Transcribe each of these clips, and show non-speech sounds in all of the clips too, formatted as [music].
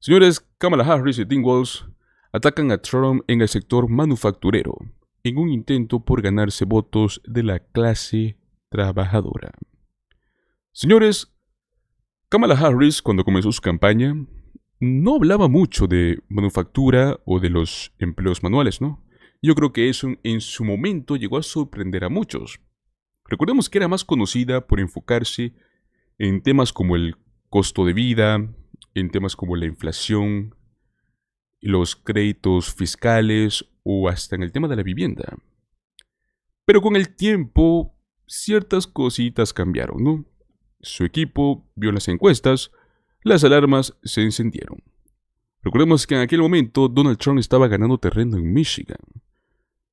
Señores, Kamala Harris y Dingwalls atacan a Trump en el sector manufacturero, en un intento por ganarse votos de la clase trabajadora. Señores, Kamala Harris, cuando comenzó su campaña, no hablaba mucho de manufactura o de los empleos manuales, ¿no? Yo creo que eso en su momento llegó a sorprender a muchos. Recordemos que era más conocida por enfocarse en temas como el costo de vida, en temas como la inflación, los créditos fiscales o hasta en el tema de la vivienda. Pero con el tiempo, ciertas cositas cambiaron, ¿no? Su equipo vio las encuestas, las alarmas se encendieron. Recordemos que en aquel momento Donald Trump estaba ganando terreno en Michigan.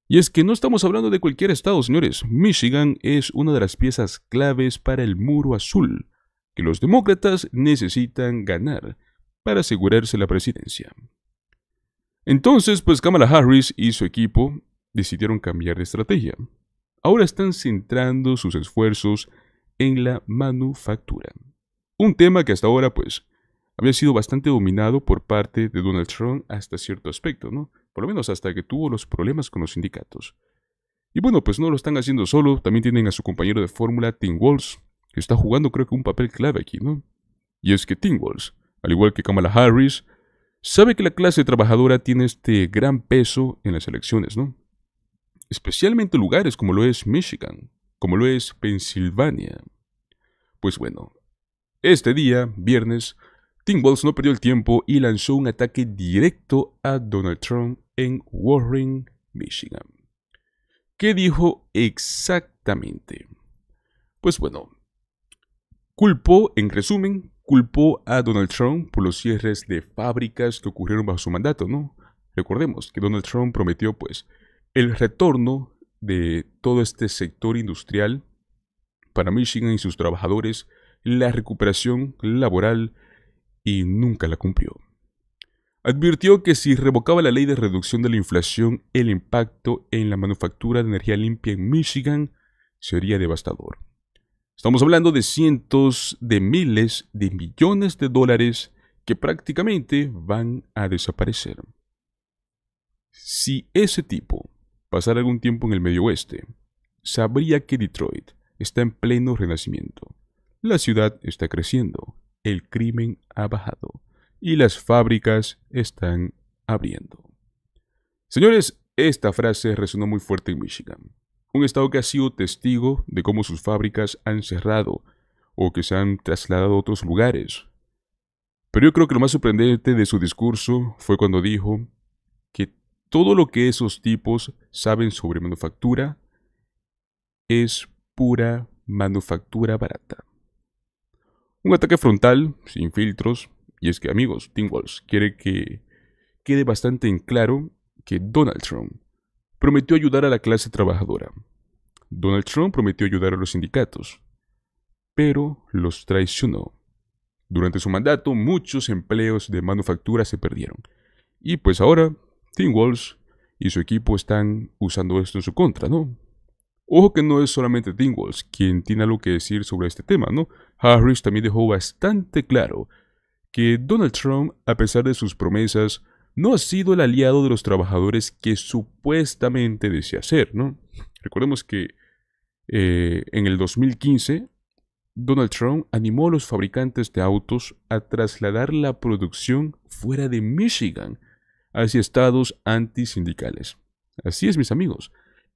Y es que no estamos hablando de cualquier estado, señores. Michigan es una de las piezas claves para el muro azul, que los demócratas necesitan ganar para asegurarse la presidencia. Entonces, pues Kamala Harris y su equipo decidieron cambiar de estrategia. Ahora están centrando sus esfuerzos en la manufactura. Un tema que hasta ahora, pues, había sido bastante dominado por parte de Donald Trump hasta cierto aspecto, ¿no? Por lo menos hasta que tuvo los problemas con los sindicatos. Y bueno, pues no lo están haciendo solo, también tienen a su compañero de fórmula Tim Walz, que está jugando creo que un papel clave aquí, ¿no? Y es que Tingwalls, al igual que Kamala Harris, sabe que la clase trabajadora tiene este gran peso en las elecciones, ¿no? Especialmente lugares como lo es Michigan, como lo es Pensilvania. Pues bueno, este día, viernes, Tim no perdió el tiempo y lanzó un ataque directo a Donald Trump en Warren, Michigan. ¿Qué dijo exactamente? Pues bueno, Culpó, en resumen, culpó a Donald Trump por los cierres de fábricas que ocurrieron bajo su mandato, ¿no? Recordemos que Donald Trump prometió, pues, el retorno de todo este sector industrial para Michigan y sus trabajadores, la recuperación laboral, y nunca la cumplió. Advirtió que si revocaba la ley de reducción de la inflación, el impacto en la manufactura de energía limpia en Michigan sería devastador. Estamos hablando de cientos de miles de millones de dólares que prácticamente van a desaparecer. Si ese tipo pasara algún tiempo en el medio oeste, sabría que Detroit está en pleno renacimiento. La ciudad está creciendo, el crimen ha bajado y las fábricas están abriendo. Señores, esta frase resonó muy fuerte en Michigan un Estado que ha sido testigo de cómo sus fábricas han cerrado o que se han trasladado a otros lugares. Pero yo creo que lo más sorprendente de su discurso fue cuando dijo que todo lo que esos tipos saben sobre manufactura es pura manufactura barata. Un ataque frontal, sin filtros, y es que amigos, Tim Walsh quiere que quede bastante en claro que Donald Trump prometió ayudar a la clase trabajadora. Donald Trump prometió ayudar a los sindicatos, pero los traicionó. Durante su mandato, muchos empleos de manufactura se perdieron. Y pues ahora, Tim Walls y su equipo están usando esto en su contra, ¿no? Ojo que no es solamente Tim Walsh quien tiene algo que decir sobre este tema, ¿no? Harris también dejó bastante claro que Donald Trump, a pesar de sus promesas, no ha sido el aliado de los trabajadores que supuestamente desea ser, ¿no? Recordemos que eh, en el 2015, Donald Trump animó a los fabricantes de autos a trasladar la producción fuera de Michigan hacia estados antisindicales. Así es, mis amigos.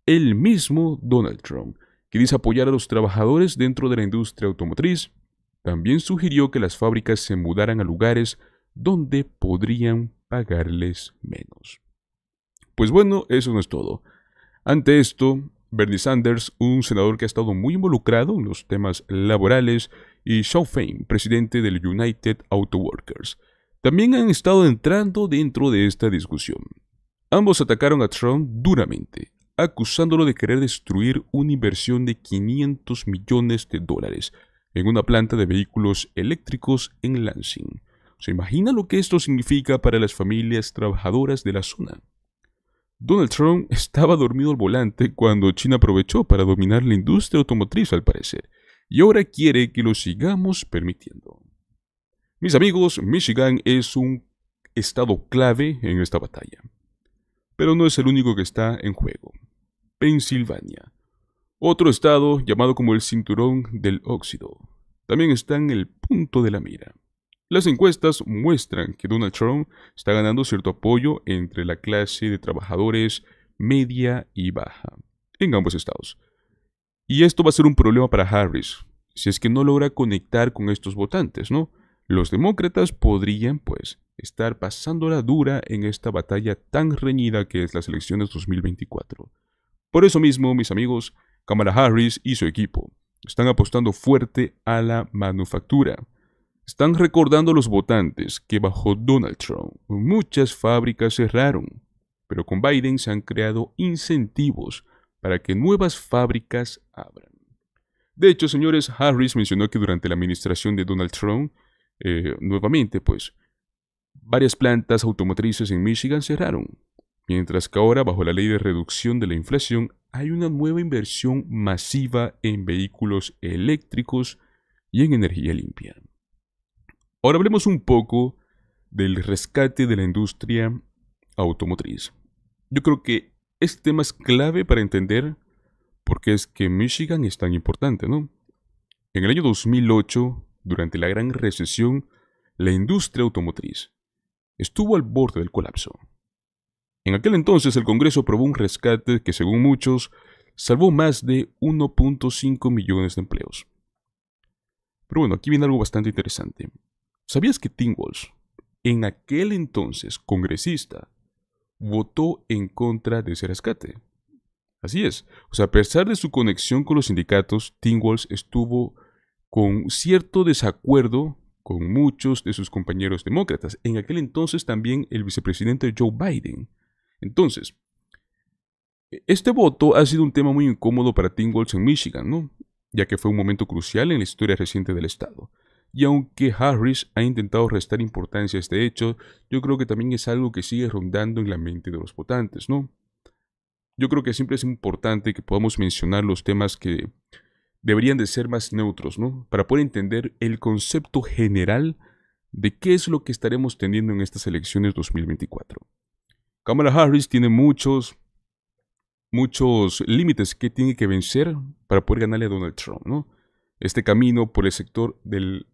El mismo Donald Trump, que dice apoyar a los trabajadores dentro de la industria automotriz, también sugirió que las fábricas se mudaran a lugares donde podrían pagarles menos. Pues bueno, eso no es todo. Ante esto, Bernie Sanders, un senador que ha estado muy involucrado en los temas laborales, y Shaw Fein, presidente del United Auto Workers, también han estado entrando dentro de esta discusión. Ambos atacaron a Trump duramente, acusándolo de querer destruir una inversión de 500 millones de dólares en una planta de vehículos eléctricos en Lansing, ¿Se imagina lo que esto significa para las familias trabajadoras de la zona? Donald Trump [laughs] estaba dormido al volante cuando China aprovechó para dominar la industria automotriz al parecer, y ahora quiere que lo sigamos permitiendo. Mis amigos, Michigan es un estado clave en esta batalla, pero no es el único que está en juego. Pensilvania, otro estado llamado como el Cinturón del Óxido, también está en el punto de la mira. Las encuestas muestran que Donald Trump está ganando cierto apoyo entre la clase de trabajadores media y baja en ambos estados. Y esto va a ser un problema para Harris, si es que no logra conectar con estos votantes, ¿no? Los demócratas podrían, pues, estar pasando la dura en esta batalla tan reñida que es las elecciones 2024. Por eso mismo, mis amigos, cámara Harris y su equipo están apostando fuerte a la manufactura, están recordando los votantes que bajo Donald Trump muchas fábricas cerraron, pero con Biden se han creado incentivos para que nuevas fábricas abran. De hecho, señores, Harris mencionó que durante la administración de Donald Trump, eh, nuevamente, pues, varias plantas automotrices en Michigan cerraron, mientras que ahora, bajo la ley de reducción de la inflación, hay una nueva inversión masiva en vehículos eléctricos y en energía limpia. Ahora hablemos un poco del rescate de la industria automotriz. Yo creo que este tema es clave para entender por qué es que Michigan es tan importante, ¿no? En el año 2008, durante la gran recesión, la industria automotriz estuvo al borde del colapso. En aquel entonces el Congreso aprobó un rescate que, según muchos, salvó más de 1.5 millones de empleos. Pero bueno, aquí viene algo bastante interesante. ¿Sabías que Tim Walsh, en aquel entonces congresista, votó en contra de ese rescate? Así es. O sea, a pesar de su conexión con los sindicatos, Tim Walsh estuvo con cierto desacuerdo con muchos de sus compañeros demócratas. En aquel entonces también el vicepresidente Joe Biden. Entonces, este voto ha sido un tema muy incómodo para Tim Walsh en Michigan, ¿no? Ya que fue un momento crucial en la historia reciente del estado. Y aunque Harris ha intentado restar importancia a este hecho, yo creo que también es algo que sigue rondando en la mente de los votantes, ¿no? Yo creo que siempre es importante que podamos mencionar los temas que deberían de ser más neutros, ¿no? Para poder entender el concepto general de qué es lo que estaremos teniendo en estas elecciones 2024. Kamala Harris tiene muchos, muchos límites que tiene que vencer para poder ganarle a Donald Trump, ¿no? Este camino por el sector del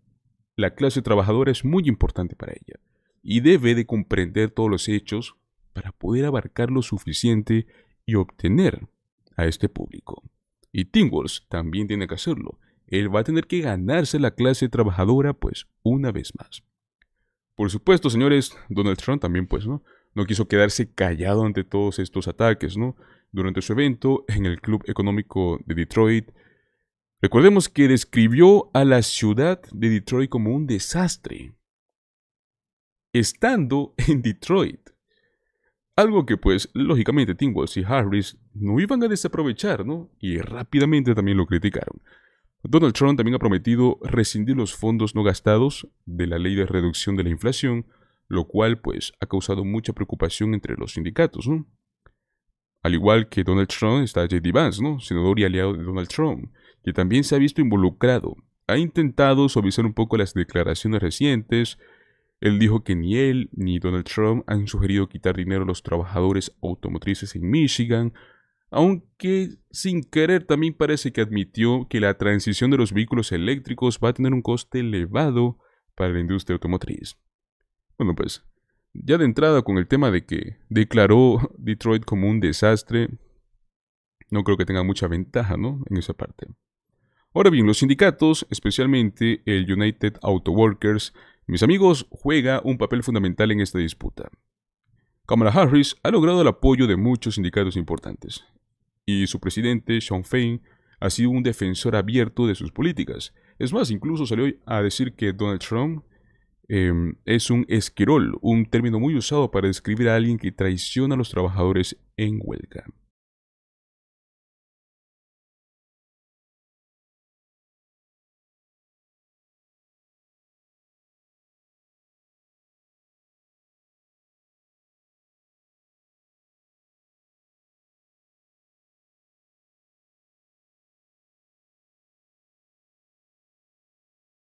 la clase trabajadora es muy importante para ella y debe de comprender todos los hechos para poder abarcar lo suficiente y obtener a este público. Y Tingwalls también tiene que hacerlo. Él va a tener que ganarse la clase trabajadora, pues, una vez más. Por supuesto, señores, Donald Trump también, pues, ¿no? No quiso quedarse callado ante todos estos ataques, ¿no? Durante su evento en el Club Económico de Detroit, Recordemos que describió a la ciudad de Detroit como un desastre, estando [laughs] en Detroit. Algo que pues, lógicamente, Tim y Harris no iban a desaprovechar, ¿no? Y rápidamente también lo criticaron. Donald Trump también ha prometido rescindir los fondos no gastados de la ley de reducción de la inflación, lo cual pues ha causado mucha preocupación entre los sindicatos, ¿no? Al igual que Donald Trump está J.D. Vance, ¿no? Senador y aliado de Donald Trump, que también se ha visto involucrado, ha intentado suavizar un poco las declaraciones recientes. Él dijo que ni él ni Donald Trump han sugerido quitar dinero a los trabajadores automotrices en Michigan, aunque sin querer también parece que admitió que la transición de los vehículos eléctricos va a tener un coste elevado para la industria automotriz. Bueno, pues, ya de entrada con el tema de que declaró Detroit como un desastre, no creo que tenga mucha ventaja, ¿no? En esa parte. Ahora bien, los sindicatos, especialmente el United Auto Workers, mis amigos, juega un papel fundamental en esta disputa. Kamala Harris ha logrado el apoyo de muchos sindicatos importantes, y su presidente, Sean Fein, ha sido un defensor abierto de sus políticas. Es más, incluso salió a decir que Donald Trump em, es un esquirol, un término muy usado para describir a alguien que traiciona a los trabajadores en huelga.